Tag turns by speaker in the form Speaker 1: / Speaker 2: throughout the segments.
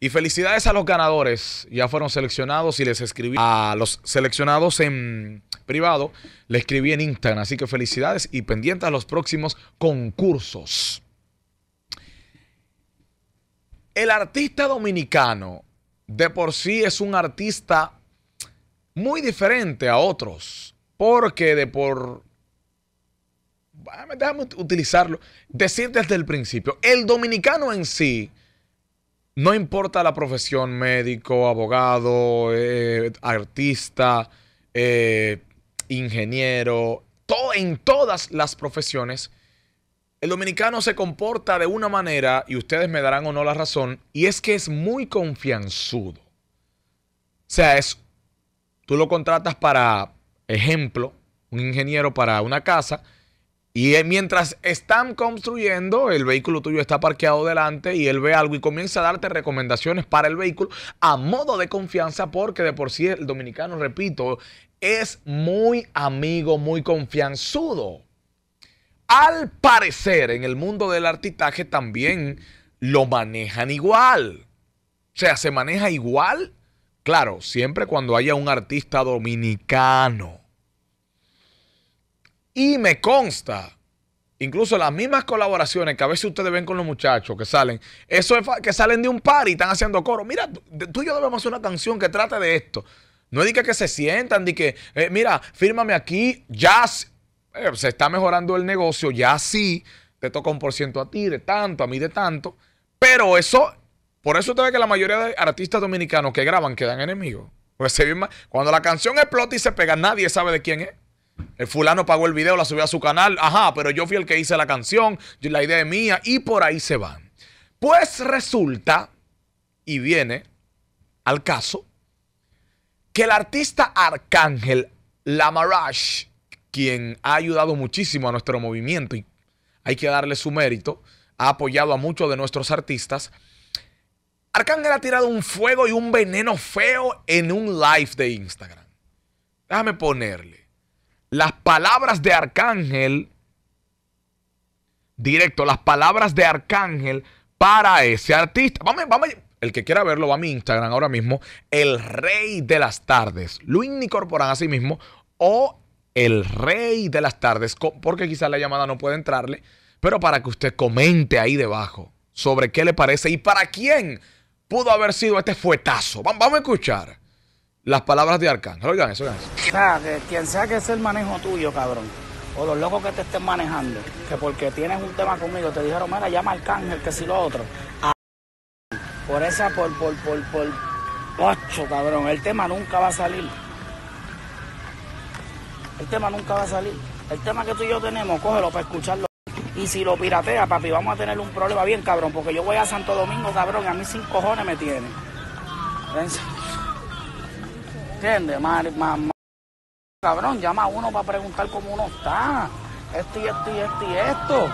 Speaker 1: Y felicidades a los ganadores. Ya fueron seleccionados y les escribí a los seleccionados en privado. les escribí en Instagram. Así que felicidades y pendientes a los próximos concursos. El artista dominicano de por sí es un artista muy diferente a otros. Porque de por déjame utilizarlo, decir desde el principio, el dominicano en sí no importa la profesión, médico, abogado, eh, artista, eh, ingeniero, en todas las profesiones, el dominicano se comporta de una manera, y ustedes me darán o no la razón, y es que es muy confianzudo. O sea, es, tú lo contratas para, ejemplo, un ingeniero para una casa, y eh, mientras están construyendo, el vehículo tuyo está parqueado delante y él ve algo y comienza a darte recomendaciones para el vehículo a modo de confianza, porque de por sí el dominicano, repito, es muy amigo, muy confianzudo. Al parecer, en el mundo del artitaje también lo manejan igual. O sea, se maneja igual, claro, siempre cuando haya un artista dominicano. Y me consta, incluso las mismas colaboraciones que a veces ustedes ven con los muchachos que salen, eso que salen de un par y están haciendo coro. Mira, tú y yo debemos hacer una canción que trate de esto. No diga que se sientan, de que, eh, mira, fírmame aquí, ya eh, se está mejorando el negocio, ya sí, te toca un por ciento a ti de tanto, a mí de tanto. Pero eso, por eso te ve que la mayoría de artistas dominicanos que graban quedan enemigos. cuando la canción explota y se pega, nadie sabe de quién es. El fulano pagó el video, la subió a su canal. Ajá, pero yo fui el que hice la canción, la idea es mía y por ahí se van. Pues resulta, y viene al caso, que el artista Arcángel Lamarash, quien ha ayudado muchísimo a nuestro movimiento y hay que darle su mérito, ha apoyado a muchos de nuestros artistas, Arcángel ha tirado un fuego y un veneno feo en un live de Instagram. Déjame ponerle las palabras de Arcángel, directo, las palabras de Arcángel para ese artista. el que quiera verlo va a mi Instagram ahora mismo, el rey de las tardes, Luis incorporan a sí mismo, o el rey de las tardes, porque quizás la llamada no puede entrarle, pero para que usted comente ahí debajo sobre qué le parece y para quién pudo haber sido este fuetazo. Vamos a escuchar las palabras de Arcángel. Oigan eso, oigan eso.
Speaker 2: O sea, que quien sea que es el manejo tuyo, cabrón, o los locos que te estén manejando, que porque tienes un tema conmigo, te dijeron, mira, llama Arcángel, que si lo otro. Ah, por esa, por, por, por, por, ocho, cabrón, el tema nunca va a salir. El tema nunca va a salir. El tema que tú y yo tenemos, cógelo para escucharlo. Y si lo piratea, papi, vamos a tener un problema bien, cabrón, porque yo voy a Santo Domingo, cabrón, y a mí sin cojones me tienen. ¿Entiendes? Más, cabrón, llama a uno para preguntar cómo uno está. Esto y esto y esto y esto.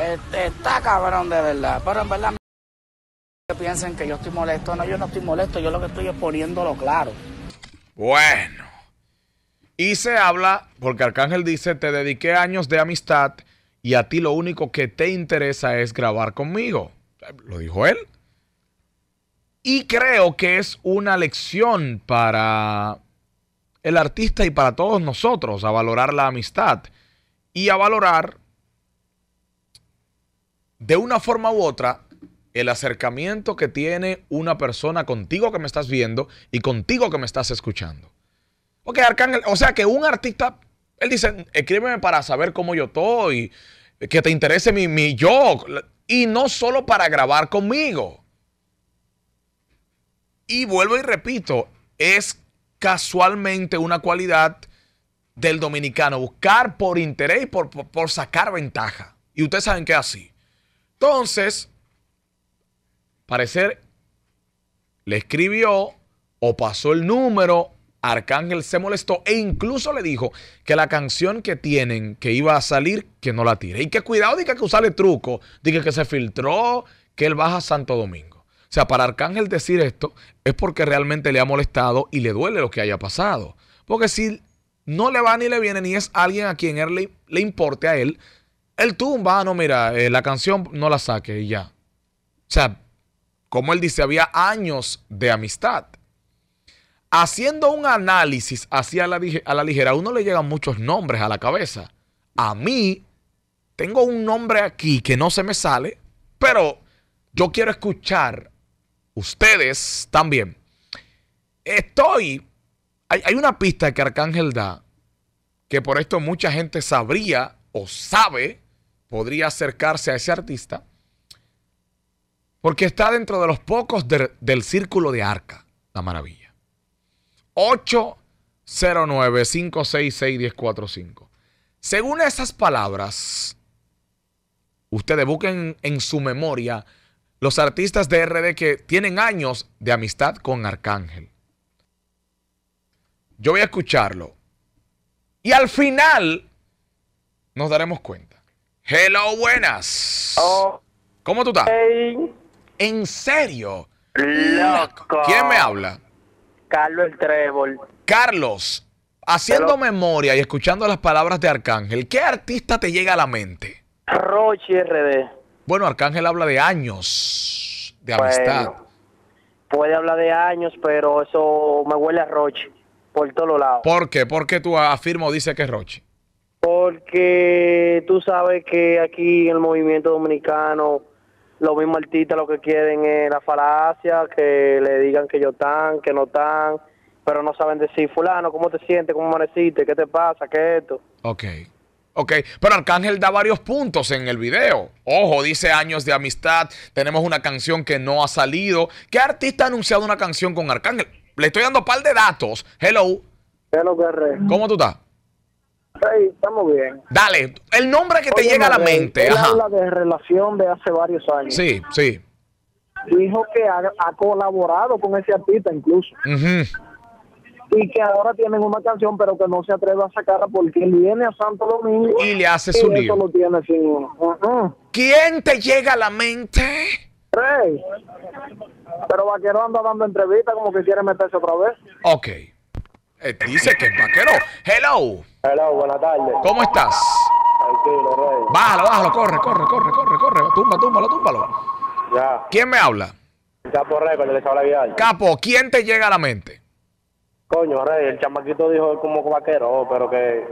Speaker 2: Este, está cabrón de verdad. Pero en verdad que piensen que yo estoy molesto. No, yo no estoy molesto. Yo lo que estoy es poniéndolo claro.
Speaker 1: Bueno. Y se habla, porque Arcángel dice, te dediqué años de amistad y a ti lo único que te interesa es grabar conmigo. Lo dijo él. Y creo que es una lección para el artista y para todos nosotros a valorar la amistad y a valorar de una forma u otra el acercamiento que tiene una persona contigo que me estás viendo y contigo que me estás escuchando. Ok, Arcángel, o sea que un artista, él dice, escríbeme para saber cómo yo estoy, que te interese mi, mi yo, y no solo para grabar conmigo. Y vuelvo y repito, es casualmente una cualidad del dominicano, buscar por interés y por, sacar ventaja. Y ustedes saben que es así. Entonces, parecer le escribió o pasó el número, Arcángel se molestó e incluso le dijo que la canción que tienen que iba a salir, que no la tire. Y que cuidado, diga que usale truco, diga que se filtró, que él baja Santo Domingo. O sea, para Arcángel decir esto es porque realmente le ha molestado y le duele lo que haya pasado. Porque si no le va ni le viene, ni es alguien a quien él le, importe a él, él tumba, ah, no, mira, eh, la canción no la saque y ya. O sea, como él dice, había años de amistad. Haciendo un análisis así a la ligera, a uno le llegan muchos nombres a la cabeza. A mí, tengo un nombre aquí que no se me sale, pero yo quiero escuchar ustedes también. Estoy. Hay, una pista que Arcángel da que por esto mucha gente sabría o sabe, podría acercarse a ese artista, porque está dentro de los pocos del círculo de arca, la maravilla. 809-566-1045. Según esas palabras, ustedes busquen en su memoria los artistas de RD que tienen años de amistad con Arcángel. Yo voy a escucharlo. Y al final nos daremos cuenta. Hello, buenas. Oh. ¿Cómo tú estás? ¿En serio? Loco. ¿Quién me habla? Carlos el Trébol. Carlos, haciendo memoria y escuchando las palabras de Arcángel, ¿qué artista te llega a la mente? Roche RD. Bueno, Arcángel habla de años de amistad.
Speaker 2: puede hablar de años, pero eso me huele a Roche por todos lados.
Speaker 1: ¿Por qué? ¿Por qué tú afirmas o dices que es Roche?
Speaker 2: Porque tú sabes que aquí en el movimiento dominicano los mismos artistas lo que quieren es la falacia, que le digan que yo tan, que no tan, pero no saben decir, fulano, ¿cómo te sientes? ¿Cómo amaneciste? ¿Qué te pasa? ¿Qué es esto? Ok.
Speaker 1: Ok, pero Arcángel da varios puntos en el video. Ojo, dice años de amistad, tenemos una canción que no ha salido. ¿Qué artista ha anunciado una canción con Arcángel? Le estoy dando un par de datos. Hello. Hello, Guerre. ¿Cómo tú estás?
Speaker 2: Hey, estamos bien. Dale, el nombre que te llega a la mente. de relación de hace varios años. Sí, sí. Dijo que ha, colaborado con ese artista incluso y que ahora tienen una canción pero que no se atreve a sacarla porque él viene a Santo Domingo y le hace su lío. ¿Quién te llega a la mente? Rey. Pero Vaquero anda dando entrevistas como que quiere meterse otra vez.
Speaker 1: Ok. Eh, dice que Vaquero. Hello.
Speaker 2: Hello, buenas tardes. ¿Cómo estás? Tranquilo, Rey.
Speaker 1: Bájalo, bájalo, corre, corre, corre, corre, corre. Tumba, túmbalo, túmbalo.
Speaker 2: Ya. ¿Quién me habla?
Speaker 1: Capo Rey, le habla Vidal. Capo, ¿quién te llega a la mente?
Speaker 2: Coño, el chamaquito dijo como vaquero, pero que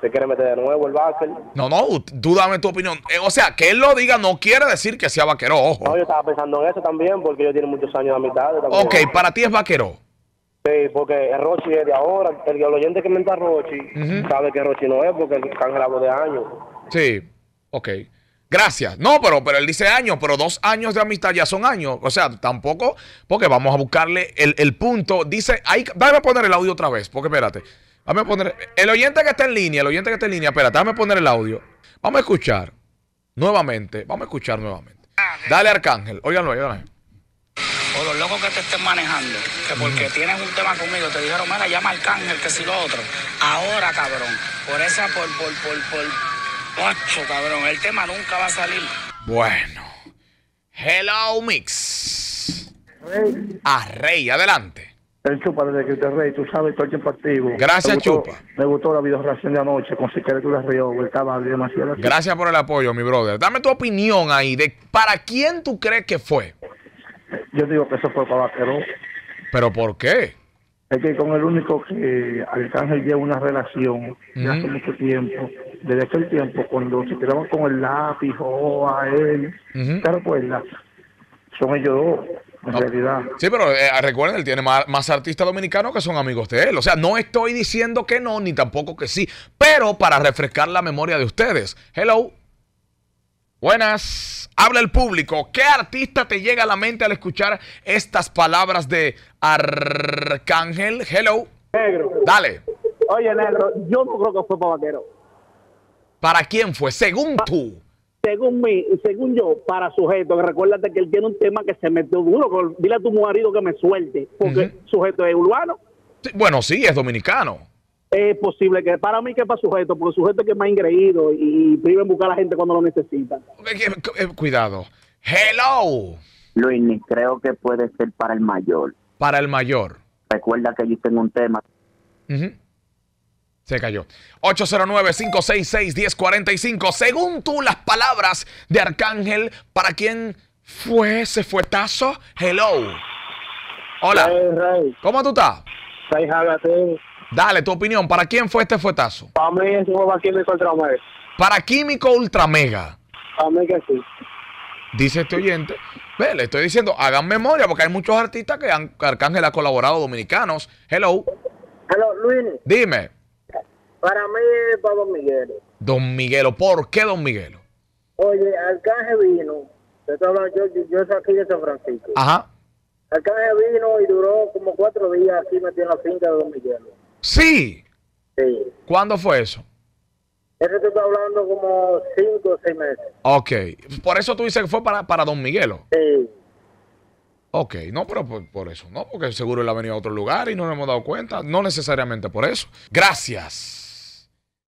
Speaker 2: se quiere meter de nuevo el básquet.
Speaker 1: No, no, tú dame tu opinión. Eh, o sea, que él lo diga no quiere decir que sea vaquero, ojo.
Speaker 2: No, yo estaba pensando en eso también, porque yo tiene muchos años a amistad. Ok,
Speaker 1: para ti es vaquero.
Speaker 2: Sí, porque el Rochi es de ahora. El, el oyente que menta Rochi sabe que Rochi no es porque el cancelado de años.
Speaker 1: Sí, ok. Gracias. No, pero, pero él dice años, pero dos años de amistad ya son años. O sea, tampoco, porque vamos a buscarle el, punto. Dice, ahí, dame a poner el audio otra vez, porque espérate. Dame a poner, el oyente que está en línea, el oyente que está en línea, espérate, dame a poner el audio. Vamos a escuchar nuevamente, vamos a escuchar nuevamente. Dale, Arcángel, óiganlo, óiganlo.
Speaker 2: O los locos que te estén manejando, que porque tienes un tema conmigo, te dijeron, mira, llama Arcángel, que si lo otro. Ahora, cabrón, por esa, por, por, por, por Pacho, cabrón, el tema nunca va a salir.
Speaker 1: Bueno. Hello, Mix. Rey. A Rey, adelante. El Chupa desde que te rey, tú sabes todo el tiempo activo. Gracias, Chupa. Me gustó la videoración de anoche con siquiera Secretura
Speaker 2: Río, estaba demasiado.
Speaker 1: Gracias por el apoyo, mi brother. Dame tu opinión ahí de para quién tú crees que fue.
Speaker 2: Yo digo que eso fue para Vaquerón.
Speaker 1: ¿Pero por qué? es que con el único que eh, Arcángel lleva una relación de hace mucho tiempo, desde aquel tiempo, cuando se tiramos con el lápiz o a él, son ellos dos. En realidad. Sí, pero eh, ah, recuerden, él tiene más, más, artistas dominicanos que son amigos de él. O sea, no estoy diciendo que no, ni tampoco que sí. Pero para refrescar la memoria de ustedes, hello, Buenas, habla el público. ¿Qué artista te llega a la mente al escuchar estas palabras de Arcángel? Hello. Negro. Dale.
Speaker 2: Oye, negro, yo no creo que fue para vaquero. ¿Para quién fue? Según tú. Según mí, según yo, para sujeto, recuérdate que él tiene un tema que se metió duro. Dile a tu marido que me suelte, porque sujeto es urbano.
Speaker 1: bueno, sí, es dominicano
Speaker 2: es posible que para mí que para sujeto, porque sujeto es que es más ingreído y vive en buscar a la gente cuando lo necesita.
Speaker 1: Eh, cuidado. Hello.
Speaker 2: Luis, creo que puede ser para el mayor.
Speaker 1: Para el mayor. Recuerda
Speaker 2: que yo tengo un tema.
Speaker 1: Se cayó. 809-566-1045. Según tú, las palabras de Arcángel, ¿para quién fue ese fuetazo? Hello. Hola. ¿Cómo tú estás? Dale tu opinión. ¿Para quién fue este fuetazo? Para mí es para Químico Ultramega. Para Químico Ultramega. Para mí que sí. Dice este oyente. Ve, le estoy diciendo, hagan memoria, porque hay muchos artistas que han, Arcángel ha colaborado, dominicanos.
Speaker 2: Hello. Hello, Luis. Dime. Para mí es para Don Miguelo.
Speaker 1: Don Miguelo. ¿Por qué Don Miguelo?
Speaker 2: Oye, Arcángel vino. Yo, yo, yo soy aquí de San Francisco. Ajá. Arcángel vino y duró como cuatro días aquí metiendo en la finca de Don Miguelo.
Speaker 1: Sí. Sí. ¿Cuándo fue eso?
Speaker 2: Eso te está hablando como cinco o seis meses.
Speaker 1: Ok. Por eso tú dices que fue para, para Don Miguelo. Sí. Ok, no, pero por, por, eso no, porque seguro él ha venido a otro lugar y no nos hemos dado cuenta. No necesariamente por eso. Gracias.